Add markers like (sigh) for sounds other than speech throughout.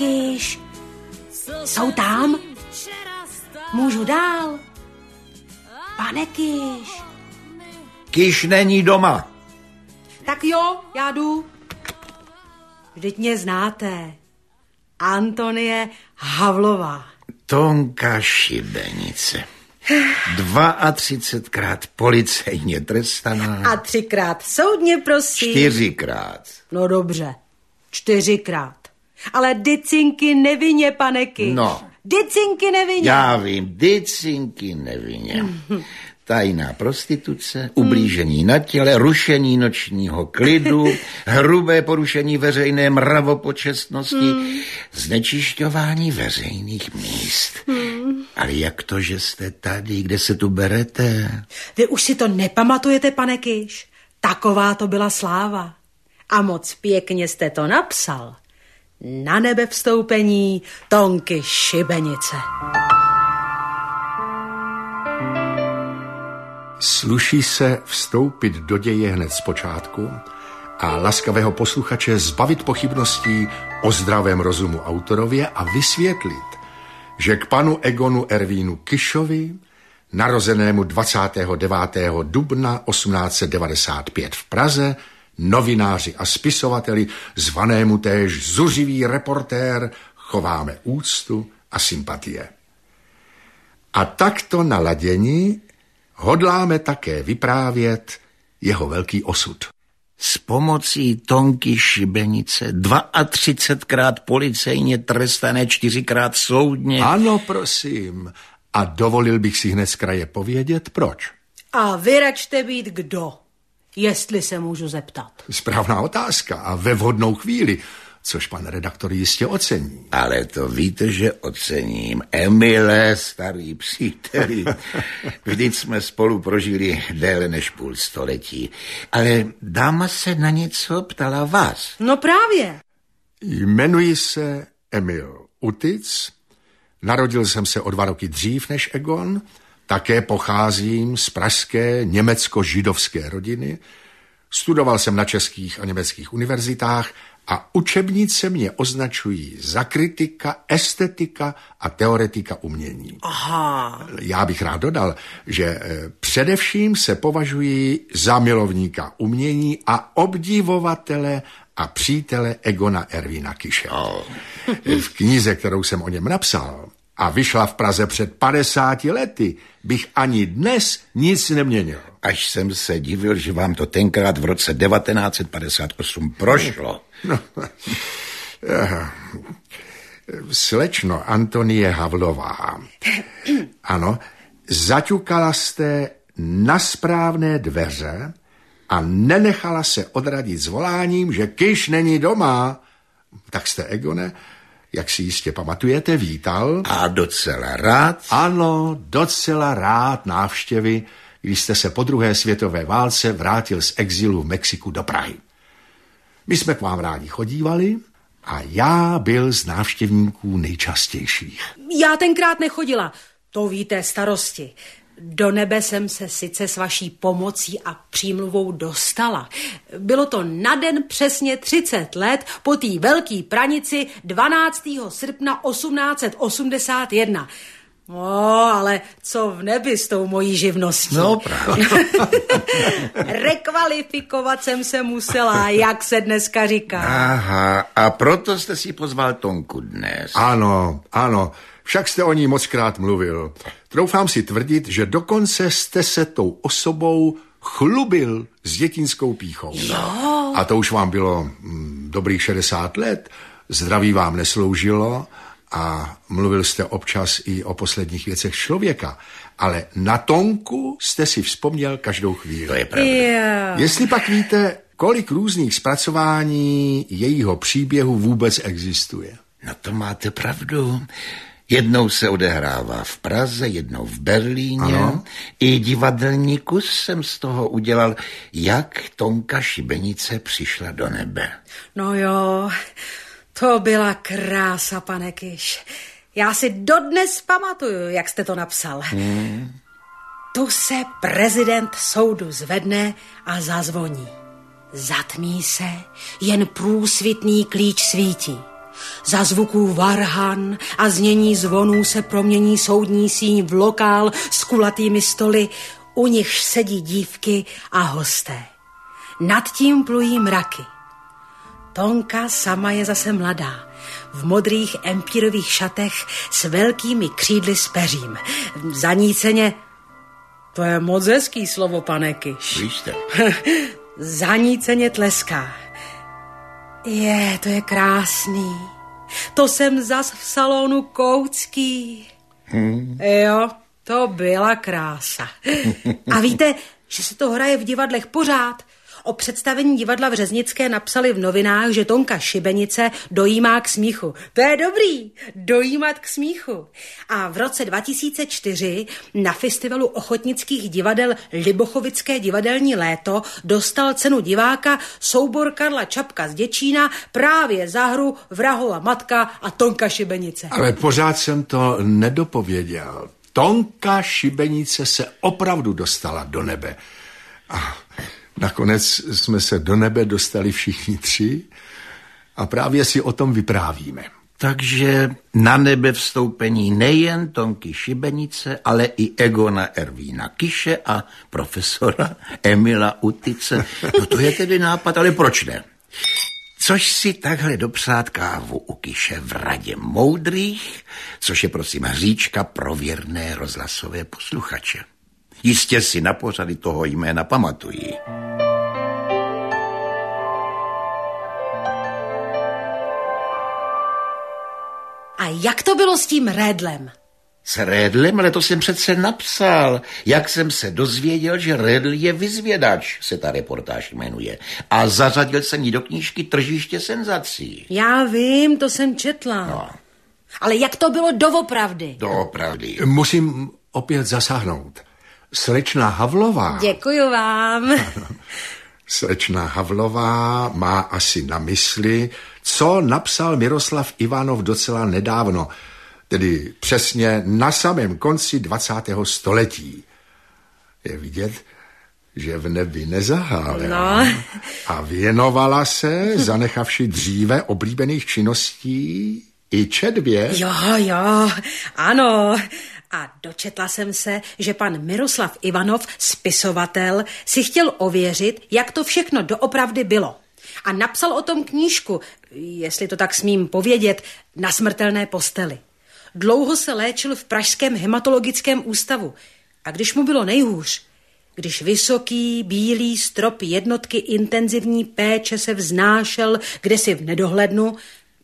Kiš. Jsou tam? Můžu dál? Pane Kiš. Kiš není doma. Tak jo, já jdu. Vždyť mě znáte. Antonie Havlová. Tonka šibenice. 32krát policejně trestaná. A třikrát soudně, prosím. Čtyřikrát. No dobře, čtyřikrát. Ale dicinky nevině, paneky. No. Dicinky nevině. Já vím, dicinky nevině. (laughs) Tajná prostituce, hmm. ublížení na těle, rušení nočního klidu, (laughs) hrubé porušení veřejné mravopočestnosti, hmm. znečišťování veřejných míst. Hmm. Ale jak to, že jste tady, kde se tu berete? Vy už si to nepamatujete, pane Kiš. Taková to byla sláva. A moc pěkně jste to napsal na nebe vstoupení Tonky Šibenice. Sluší se vstoupit do děje hned z počátku a laskavého posluchače zbavit pochybností o zdravém rozumu autorově a vysvětlit, že k panu Egonu Ervínu Kišovi, narozenému 29. dubna 1895 v Praze, novináři a spisovateli, zvanému též zuřivý reportér, chováme úctu a sympatie. A takto naladění hodláme také vyprávět jeho velký osud. S pomocí tonky šibenice, 32krát policejně trestané, čtyřikrát soudně. Ano, prosím. A dovolil bych si hned z kraje povědět, proč. A vyračte být kdo? Jestli se můžu zeptat. Správná otázka a ve vhodnou chvíli, což pan redaktor jistě ocení. Ale to víte, že ocením. Emile, starý příteli, (laughs) vždyť jsme spolu prožili déle než půl století. Ale dáma se na něco ptala vás. No právě. Jmenuji se Emil Utic, narodil jsem se o dva roky dřív než Egon, také pocházím z pražské německo-židovské rodiny, studoval jsem na českých a německých univerzitách a učebnice mě označují za kritika, estetika a teoretika umění. Aha. Já bych rád dodal, že eh, především se považuji za milovníka umění a obdivovatele a přítele Egona Ervina Kišel. V knize, kterou jsem o něm napsal, a vyšla v Praze před 50 lety, bych ani dnes nic neměnil. Až jsem se divil, že vám to tenkrát v roce 1958 prošlo. No, no. Slečno Antonie Havlová. Ano, zaťukala jste na správné dveře a nenechala se odradit zvoláním, že Kyš není doma. Tak jste, Egone, jak si jistě pamatujete, vítal. A docela rád. Ano, docela rád návštěvy, když jste se po druhé světové válce vrátil z exilu v Mexiku do Prahy. My jsme k vám rádi chodívali a já byl z návštěvníků nejčastějších. Já tenkrát nechodila, to víte starosti. Do nebe jsem se sice s vaší pomocí a přímluvou dostala. Bylo to na den přesně 30 let po té velké pranici 12. srpna 1881. No, ale co v nebi s tou mojí živností? No, právě. (laughs) Rekvalifikovat jsem se musela, jak se dneska říká. Aha, a proto jste si pozval Tonku dnes. Ano, ano. Však jste o ní mockrát mluvil. Troufám si tvrdit, že dokonce jste se tou osobou chlubil s dětinskou píchou. Jo. A to už vám bylo mm, dobrých 60 let, zdraví vám nesloužilo a mluvil jste občas i o posledních věcech člověka, ale na Tonku jste si vzpomněl každou chvíli. To je pravda. Yeah. Jestli pak víte, kolik různých zpracování jejího příběhu vůbec existuje? No to máte pravdu. Jednou se odehrává v Praze, jednou v Berlíně. Ano. I divadelní kus jsem z toho udělal, jak Tonka Šibenice přišla do nebe. No jo, to byla krása, pane Kiš. Já si dodnes pamatuju, jak jste to napsal. Hmm. Tu se prezident soudu zvedne a zazvoní. Zatmí se, jen průsvitný klíč svítí. Za zvuků varhan a znění zvonů se promění soudní síň v lokál s kulatými stoly, u nichž sedí dívky a hosté. Nad tím plují mraky. Tonka sama je zase mladá, v modrých empírových šatech s velkými křídly s peřím. Zaníceně... To je moc hezký slovo, panekyš. Víš (laughs) Zaníceně tleská. Je, to je krásný. To jsem zas v salonu Koucký. Hmm. Jo, to byla krása. A víte, že se to hraje v divadlech pořád. O představení divadla v Řeznické napsali v novinách, že Tonka Šibenice dojímá k smíchu. To je dobrý, dojímat k smíchu. A v roce 2004 na festivalu ochotnických divadel Libochovické divadelní léto dostal cenu diváka soubor Karla Čapka z Děčína právě za hru Vrahova matka a Tonka Šibenice. Ale pořád jsem to nedopověděl. Tonka Šibenice se opravdu dostala do nebe. A Nakonec jsme se do nebe dostali všichni tři a právě si o tom vyprávíme. Takže na nebe vstoupení nejen Tonky Šibenice, ale i Egona Ervína Kiše a profesora Emila Utice. No to je tedy nápad, ale proč ne? Což si takhle dopřát kávu u Kiše v radě moudrých, což je prosím hříčka pro věrné rozhlasové posluchače. Jistě si na pořady toho jména pamatují. jak to bylo s tím rédlem? S Rédlem, ale to jsem přece napsal. Jak jsem se dozvěděl, že Rédl je vyzvědač, se ta reportáž jmenuje. A zařadil jsem ji do knížky Tržiště senzací. Já vím, to jsem četla. No. Ale jak to bylo doopravdy? Doopravdy. Musím opět zasáhnout. Slečna Havlová... Děkuji vám. Slečna Havlová má asi na mysli, co napsal Miroslav Ivanov docela nedávno, tedy přesně na samém konci 20. století. Je vidět, že v nebi nezahálela no. a věnovala se, zanechavši dříve oblíbených činností, i četbě. Jo, jo, ano. A dočetla jsem se, že pan Miroslav Ivanov, spisovatel, si chtěl ověřit, jak to všechno doopravdy bylo a napsal o tom knížku, jestli to tak smím povědět, na smrtelné posteli. Dlouho se léčil v Pražském hematologickém ústavu a když mu bylo nejhůř, když vysoký bílý strop jednotky intenzivní péče se vznášel kde si v nedohlednu,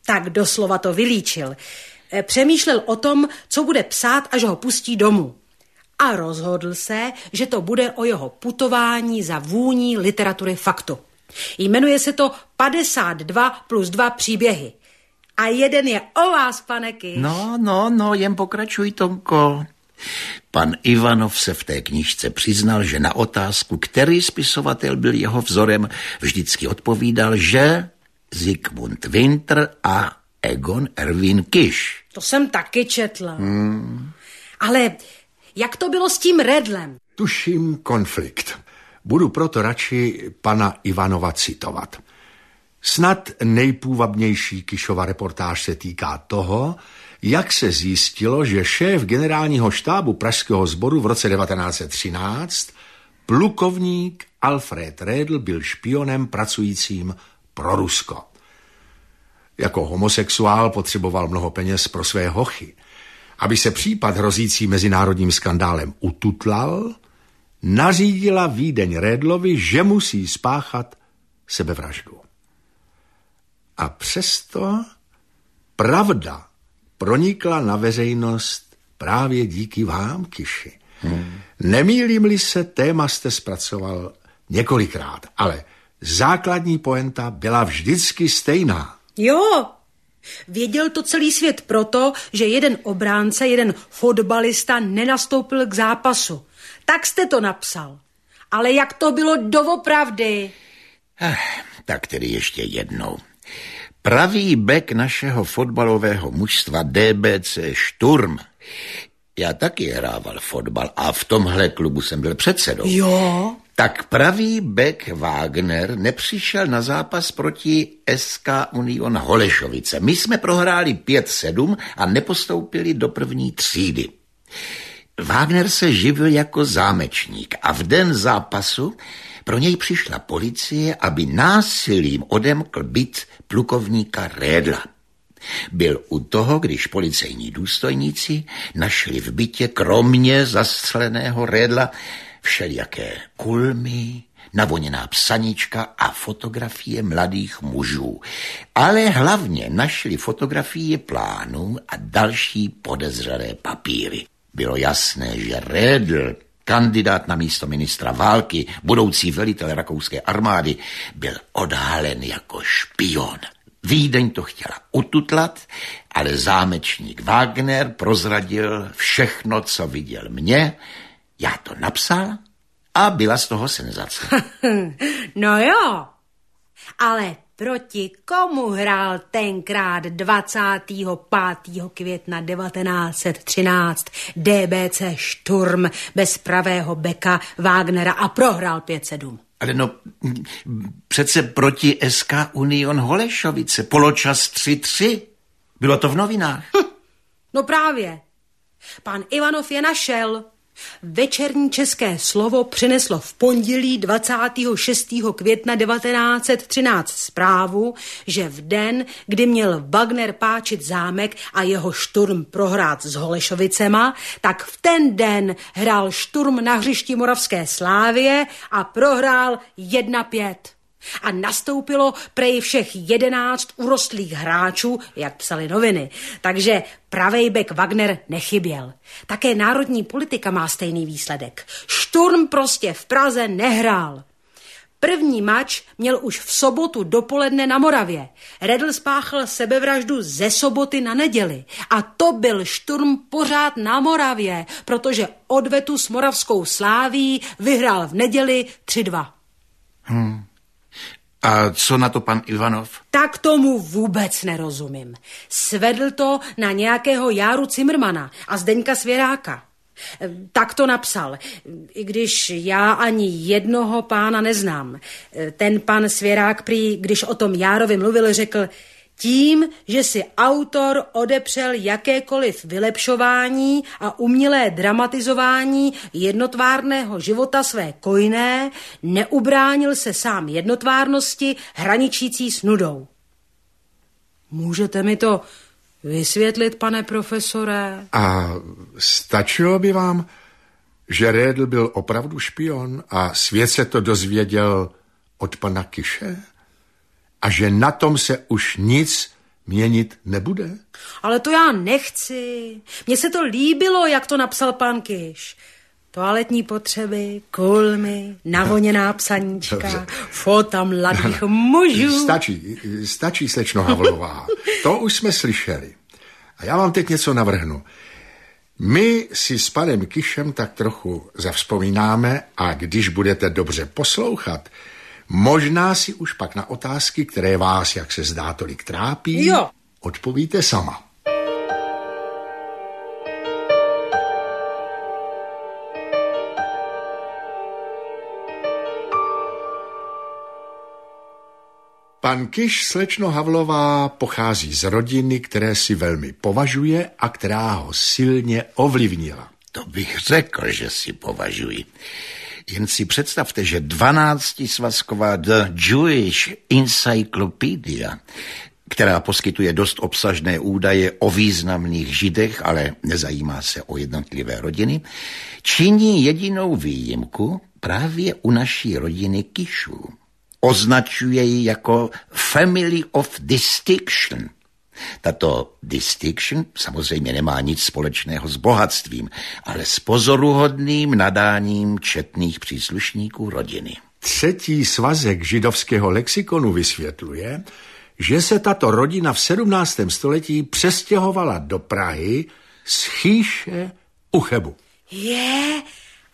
tak doslova to vylíčil. E, přemýšlel o tom, co bude psát, až ho pustí domů. A rozhodl se, že to bude o jeho putování za vůní literatury faktu. Jmenuje se to 52 plus 2 příběhy. A jeden je o vás, pane Kiš. No, no, no, jen pokračuj, Tomko. Pan Ivanov se v té knižce přiznal, že na otázku, který spisovatel byl jeho vzorem, vždycky odpovídal, že Zygmunt Winter a Egon Erwin Kiš. To jsem taky četla. Hmm. Ale jak to bylo s tím Redlem? Tuším konflikt. Budu proto radši pana Ivanova citovat. Snad nejpůvabnější Kišova reportáž se týká toho, jak se zjistilo, že šéf generálního štábu Pražského sboru v roce 1913, plukovník Alfred Redl, byl špionem pracujícím pro Rusko. Jako homosexuál potřeboval mnoho peněz pro své hochy. Aby se případ hrozící mezinárodním skandálem ututlal, nařídila Vídeň Rédlovi, že musí spáchat sebevraždu. A přesto pravda pronikla na veřejnost právě díky vám, Kiši. Hmm. Nemýlím-li se, téma jste zpracoval několikrát, ale základní poenta byla vždycky stejná. Jo, Věděl to celý svět proto, že jeden obránce, jeden fotbalista nenastoupil k zápasu. Tak jste to napsal. Ale jak to bylo doopravdy? Eh, tak tedy ještě jednou. Pravý bek našeho fotbalového mužstva DBC Šturm. Já taky hrával fotbal a v tomhle klubu jsem byl předsedou. Jo? Tak pravý bek Wagner nepřišel na zápas proti SK Union Holešovice. My jsme prohráli 5-7 a nepostoupili do první třídy. Wagner se živil jako zámečník a v den zápasu pro něj přišla policie, aby násilím odemkl byt plukovníka Rédla. Byl u toho, když policejní důstojníci našli v bytě kromě zastřeleného Rédla všelijaké kulmy, navoněná psanička a fotografie mladých mužů. Ale hlavně našli fotografie plánů a další podezřelé papíry. Bylo jasné, že Redl, kandidát na místo ministra války, budoucí velitel rakouské armády, byl odhalen jako špion. Vídeň to chtěla ututlat, ale zámečník Wagner prozradil všechno, co viděl mě. Já to napsal a byla z toho senzace. (laughs) no jo, ale Proti komu hrál tenkrát 25. května 1913 DBC Šturm bez pravého beka Wagnera a prohrál 5-7? Ale no, přece proti SK Union Holešovice, poločas 3-3. Bylo to v novinách. Hm, no právě. Pan Ivanov je našel. Večerní české slovo přineslo v pondělí 26. května 1913 zprávu, že v den, kdy měl Wagner páčit zámek a jeho šturm prohrát s Holešovicema, tak v ten den hrál šturm na hřišti Moravské Slávie a prohrál 1-5 a nastoupilo prej všech jedenáct urostlých hráčů, jak psali noviny. Takže pravej bek Wagner nechyběl. Také národní politika má stejný výsledek. Šturm prostě v Praze nehrál. První mač měl už v sobotu dopoledne na Moravě. Redl spáchal sebevraždu ze soboty na neděli. A to byl šturm pořád na Moravě, protože odvetu s moravskou sláví vyhrál v neděli 3-2. Hmm. A co na to pan Ivanov? Tak tomu vůbec nerozumím. Svedl to na nějakého Járu Cimrmana a Zdeňka Svěráka. E, tak to napsal, i když já ani jednoho pána neznám. E, ten pan Svěrák prý, když o tom Járovi mluvil, řekl, tím, že si autor odepřel jakékoliv vylepšování a umělé dramatizování jednotvárného života své kojné, neubránil se sám jednotvárnosti hraničící s nudou. Můžete mi to vysvětlit, pane profesore? A stačilo by vám, že Rédl byl opravdu špion a svět se to dozvěděl od pana Kiše? a že na tom se už nic měnit nebude. Ale to já nechci. Mně se to líbilo, jak to napsal pan Kiš. Toaletní potřeby, kulmy, navoněná psaníčka, fota mladých mužů. (laughs) Stačí, stačí, slečno Havlová. to už jsme slyšeli. A já vám teď něco navrhnu. My si s panem Kišem tak trochu zavzpomínáme a když budete dobře poslouchat, Možná si už pak na otázky, které vás, jak se zdá, tolik trápí, jo. odpovíte sama. Pan Kiš, slečno Havlová, pochází z rodiny, které si velmi považuje a která ho silně ovlivnila. To bych řekl, že si považuji. Jen si představte, že 12 svazková The Jewish Encyclopedia která poskytuje dost obsažné údaje o významných židech, ale nezajímá se o jednotlivé rodiny, činí jedinou výjimku právě u naší rodiny Kišů. Označuje ji jako Family of Distinction – tato distinction samozřejmě nemá nic společného s bohatstvím, ale s pozoruhodným nadáním četných příslušníků rodiny. Třetí svazek židovského lexikonu vysvětluje, že se tato rodina v 17. století přestěhovala do Prahy z Chýše u Chebu. Je,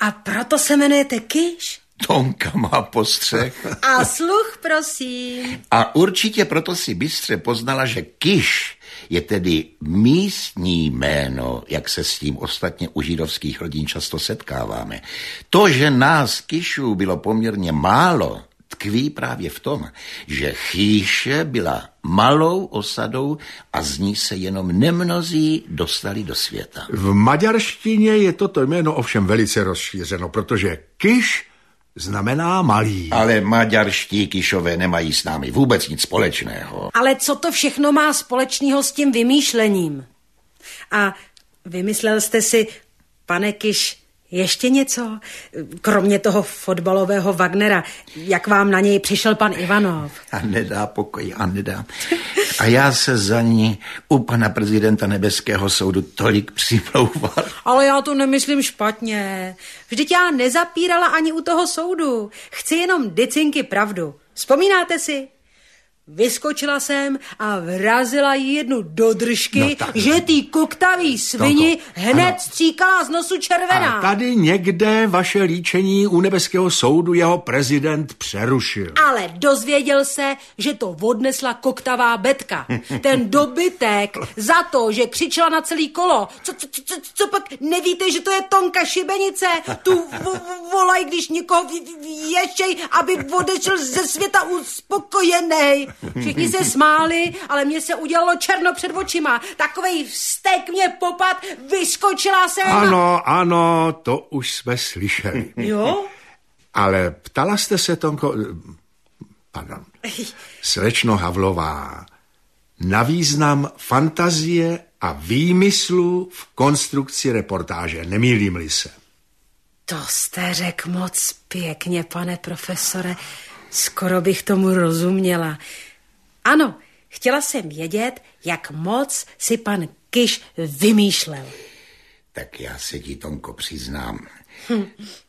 a proto se jmenujete Kýš? Tonka má postřeh. A sluch, prosím. A určitě proto si bystře poznala, že Kiš je tedy místní jméno, jak se s tím ostatně u židovských rodin často setkáváme. To, že nás Kišů bylo poměrně málo, tkví právě v tom, že Chýše byla malou osadou a z ní se jenom nemnozí dostali do světa. V maďarštině je toto jméno ovšem velice rozšířeno, protože Kiš znamená malý. Ale maďarští kišové nemají s námi vůbec nic společného. Ale co to všechno má společného s tím vymýšlením? A vymyslel jste si, pane Kiš, ještě něco? Kromě toho fotbalového Wagnera, jak vám na něj přišel pan Ivanov? A nedá pokoj, a nedá. A já se za ní u pana prezidenta Nebeského soudu tolik přimlouval. Ale já to nemyslím špatně. Vždyť já nezapírala ani u toho soudu. Chci jenom dicinky pravdu. Vzpomínáte si? Vyskočila jsem a vrazila jí jednu do držky, no tak, že tý koktavý svini Tonko, hned ano. stříkala z nosu červená. A tady někde vaše líčení u nebeského soudu jeho prezident přerušil. Ale dozvěděl se, že to odnesla koktavá betka. (laughs) Ten dobytek za to, že křičela na celý kolo. Co, co, co, co pak nevíte, že to je Tonka Šibenice? Tu volaj, když někoho věšej, aby odešel ze světa uspokojený. Všichni se smáli, ale mě se udělalo černo před očima. Takovej vztek mě popad, vyskočila jsem. Ano, ano, to už jsme slyšeli. Jo? Ale ptala jste se, Tomko... Pardon. Slečno Havlová, na význam fantazie a výmyslu v konstrukci reportáže, nemýlím-li se. To jste řekl moc pěkně, pane profesore. Skoro bych tomu rozuměla. Ano, chtěla jsem vědět, jak moc si pan Kiš vymýšlel. Tak já se ti, Tomko, přiznám. Hm.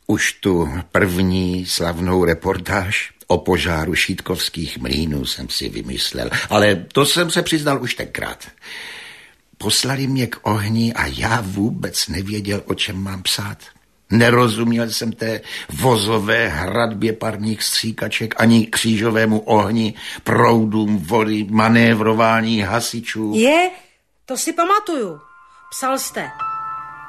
Už tu první slavnou reportáž o požáru šítkovských mlínů jsem si vymyslel, ale to jsem se přiznal už tenkrát. Poslali mě k ohni a já vůbec nevěděl, o čem mám psát. Nerozuměl jsem té vozové hradbě parních stříkaček ani křížovému ohni, proudům vody, manévrování hasičů. Je, to si pamatuju. Psal jste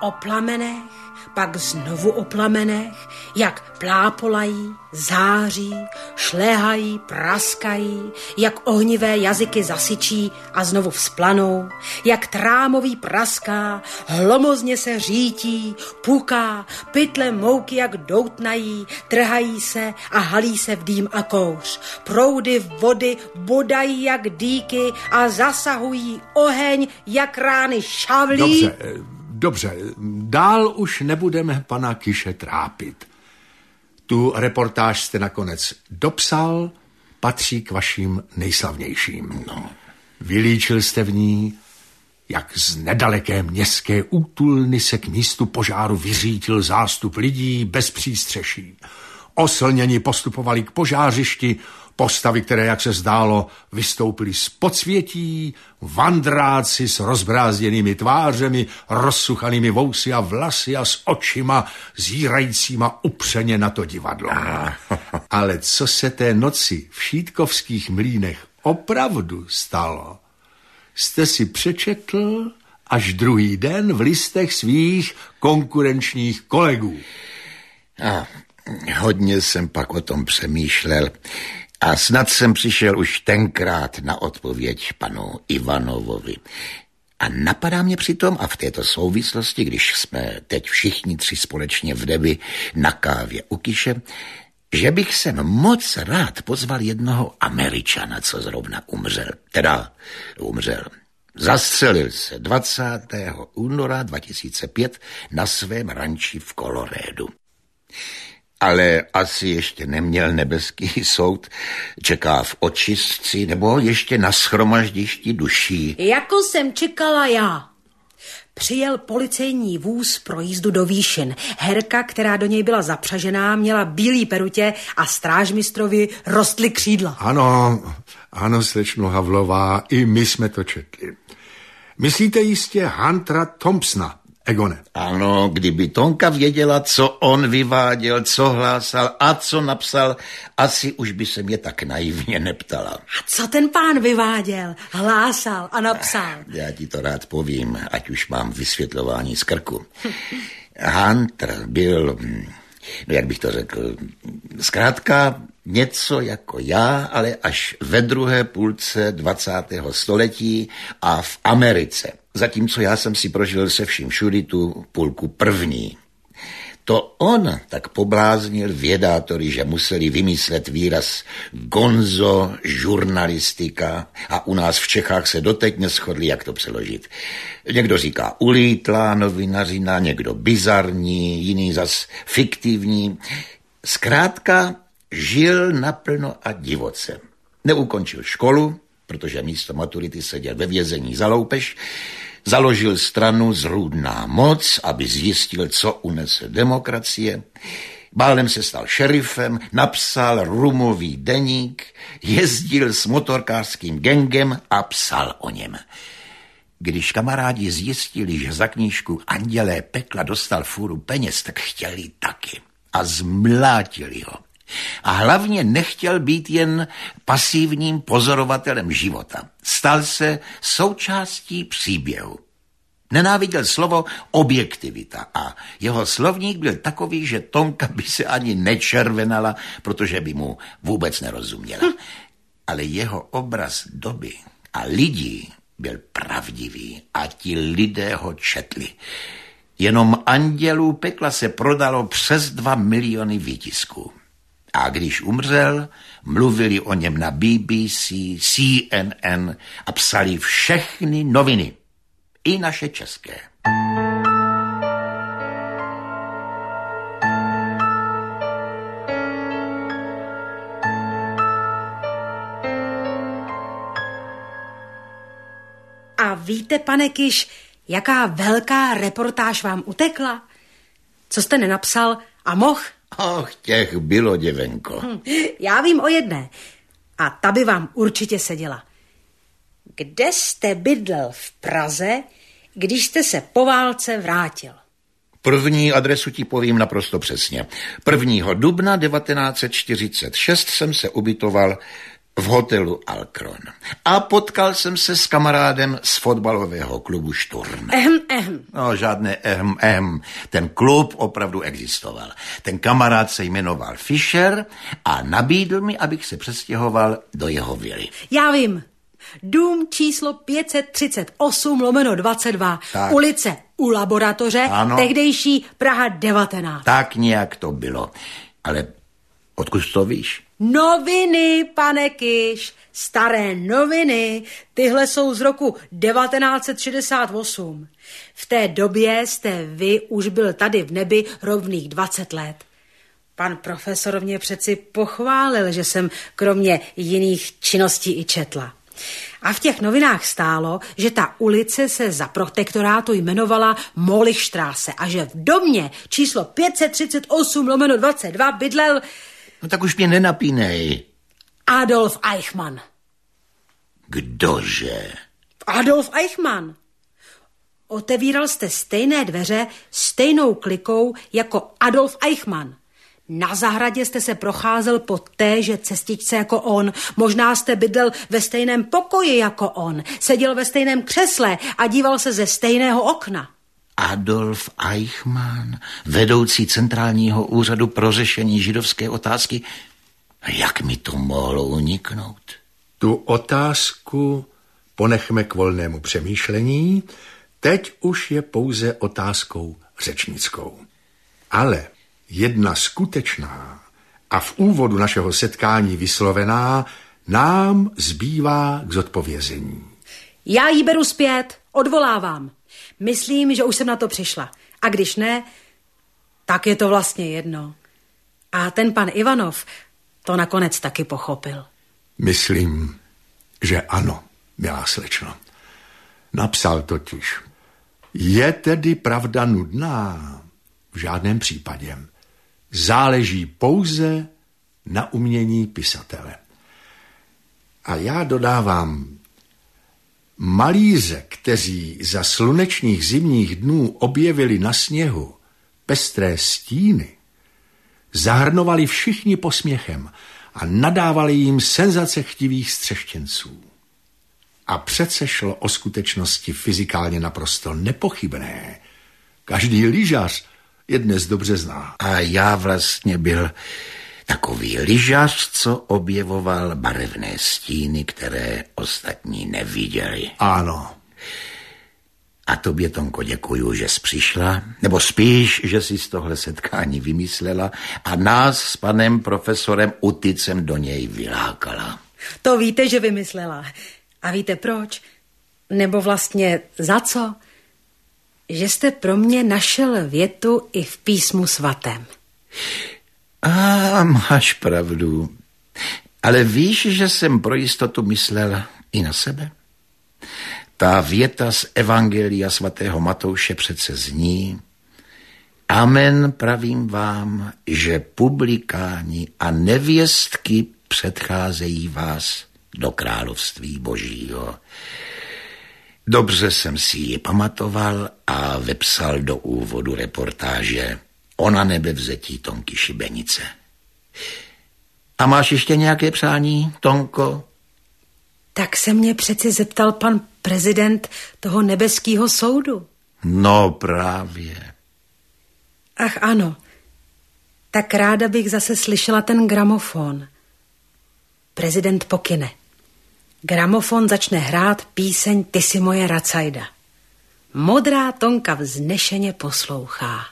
o plamenech, pak znovu o plamenech, jak plápolají, září, šléhají, praskají, jak ohnivé jazyky zasyčí a znovu vzplanou, jak trámový praská, hlomozně se řítí, puká, pytle mouky jak doutnají, trhají se a halí se v dým a kouř. Proudy v vody bodají jak dýky a zasahují oheň jak rány šavlí. Dobře, dobře, dál už nebudeme pana Kiše trápit. Tu reportáž jste nakonec dopsal, patří k vašim nejslavnějším. No. Vylíčil jste v ní, jak z nedaleké městské útulny se k místu požáru vyřítil zástup lidí bez přístřeší. Oslněni postupovali k požářišti, Postavy, které, jak se zdálo, vystoupily z podsvětí, vandráci s rozbrázděnými tvářemi, rozsuchanými vousy a vlasy a s očima zírajícíma upřeně na to divadlo. (laughs) Ale co se té noci v šítkovských mlínech opravdu stalo, jste si přečetl až druhý den v listech svých konkurenčních kolegů. A hodně jsem pak o tom přemýšlel. A snad jsem přišel už tenkrát na odpověď panu Ivanovovi. A napadá mě přitom, a v této souvislosti, když jsme teď všichni tři společně v debi na kávě u Kiše, že bych sem moc rád pozval jednoho američana, co zrovna umřel. Teda umřel. Zastřelil se 20. února 2005 na svém ranči v Kolorédu ale asi ještě neměl nebeský (laughs) soud, čeká v očistci nebo ještě na schromaždišti duší. Jako jsem čekala já. Přijel policejní vůz pro jízdu do výšin. Herka, která do něj byla zapřažená, měla bílý perutě a strážmistrovi rostly křídla. Ano, ano, slečno Havlová, i my jsme to četli. Myslíte jistě Hantra Thompsona? Egone. Ano, kdyby Tonka věděla, co on vyváděl, co hlásal a co napsal, asi už by se mě tak naivně neptala. A co ten pán vyváděl, hlásal a napsal? (laughs) Já ti to rád povím, ať už mám vysvětlování z krku. Hunter byl, hm, no jak bych to řekl, zkrátka něco jako já, ale až ve druhé půlce 20. století a v Americe – Zatímco já jsem si prožil se vším všudy tu půlku první. To on tak pobláznil vědátory, že museli vymyslet výraz gonzo žurnalistika a u nás v Čechách se doteď neschodli, jak to přeložit. Někdo říká ulítlá novinařina, někdo bizarní, jiný zas fiktivní. Zkrátka žil naplno a divoce. Neukončil školu, protože místo maturity seděl ve vězení za loupež, Založil stranu Zrůdná moc, aby zjistil, co unese demokracie. Bálem se stal šerifem, napsal rumový deník, jezdil s motorkářským gengem a psal o něm. Když kamarádi zjistili, že za knížku Andělé pekla dostal fůru peněz, tak chtěli taky a zmlátili ho. A hlavně nechtěl být jen pasivním pozorovatelem života. Stal se součástí příběhu. Nenáviděl slovo objektivita a jeho slovník byl takový, že Tonka by se ani nečervenala, protože by mu vůbec nerozuměla. Hm. Ale jeho obraz doby a lidí byl pravdivý a ti lidé ho četli. Jenom andělů pekla se prodalo přes dva miliony výtisků. A když umřel, mluvili o něm na BBC, CNN a psali všechny noviny, i naše české. A víte, pane Kiš, jaká velká reportáž vám utekla? Co jste nenapsal a moh? Ach, těch bylo, děvenko. Hm, já vím o jedné. A ta by vám určitě seděla. Kde jste bydlel v Praze, když jste se po válce vrátil? První adresu ti povím naprosto přesně. 1. dubna 1946 jsem se ubytoval v hotelu Alkron a potkal jsem se s kamarádem z fotbalového klubu Šturm. Ehm, ehm. No, žádné ehm, ehm. Ten klub opravdu existoval. Ten kamarád se jmenoval Fischer a nabídl mi, abych se přestěhoval do jeho vily. Já vím. Dům číslo 538 lomeno 22, tak. ulice u laboratoře, ano. tehdejší Praha 19. Tak nějak to bylo. Ale odkud to víš? Noviny, pane Kiš, staré noviny, tyhle jsou z roku 1968. V té době jste vy už byl tady v nebi rovných 20 let. Pan profesor mě přeci pochválil, že jsem kromě jiných činností i četla. A v těch novinách stálo, že ta ulice se za protektorátu jmenovala Molichstráse a že v domě číslo 538 lomeno 22 bydlel No tak už mě nenapínej. Adolf Eichmann. Kdože? Adolf Eichmann. Otevíral jste stejné dveře stejnou klikou jako Adolf Eichmann. Na zahradě jste se procházel po téže cestičce jako on. Možná jste bydlel ve stejném pokoji jako on. Seděl ve stejném křesle a díval se ze stejného okna. Adolf Eichmann, vedoucí Centrálního úřadu pro řešení židovské otázky. Jak mi to mohlo uniknout? Tu otázku ponechme k volnému přemýšlení. Teď už je pouze otázkou řečnickou. Ale jedna skutečná a v úvodu našeho setkání vyslovená nám zbývá k zodpovězení. Já ji beru zpět, odvolávám. Myslím, že už jsem na to přišla. A když ne, tak je to vlastně jedno. A ten pan Ivanov to nakonec taky pochopil. Myslím, že ano, milá slečno. Napsal totiž. Je tedy pravda nudná? V žádném případě. Záleží pouze na umění pisatele. A já dodávám, Malíře, kteří za slunečních zimních dnů objevili na sněhu pestré stíny, zahrnovali všichni posměchem a nadávali jim senzace chtivých střeštěnců. A přece šlo o skutečnosti fyzikálně naprosto nepochybné. Každý lyžař je dnes dobře zná. A já vlastně byl Takový lyžař, co objevoval barevné stíny, které ostatní neviděli. Ano. A tobě, Tomko, děkuju, že jsi přišla, nebo spíš, že jsi z tohle setkání vymyslela a nás s panem profesorem Uticem do něj vylákala. To víte, že vymyslela. A víte proč? Nebo vlastně za co? Že jste pro mě našel větu i v písmu svatém. A máš pravdu. Ale víš, že jsem pro jistotu myslel i na sebe? Ta věta z Evangelia svatého Matouše přece zní Amen pravím vám, že publikáni a nevěstky předcházejí vás do království božího. Dobře jsem si ji pamatoval a vepsal do úvodu reportáže ona nebevzetí Tonky Šibenice. A máš ještě nějaké přání, Tonko? Tak se mě přeci zeptal pan prezident toho nebeského soudu. No právě. Ach ano, tak ráda bych zase slyšela ten gramofon. Prezident pokyne. Gramofon začne hrát píseň Ty si moje racajda. Modrá Tonka vznešeně poslouchá.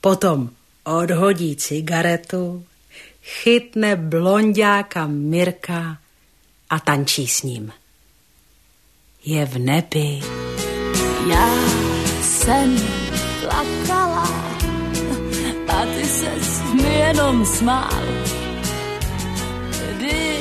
Potom odhodí cigaretu, chytne blondáka Mirka a tančí s ním. Je v nebi. Já jsem plakala a ty se jenom smál. Když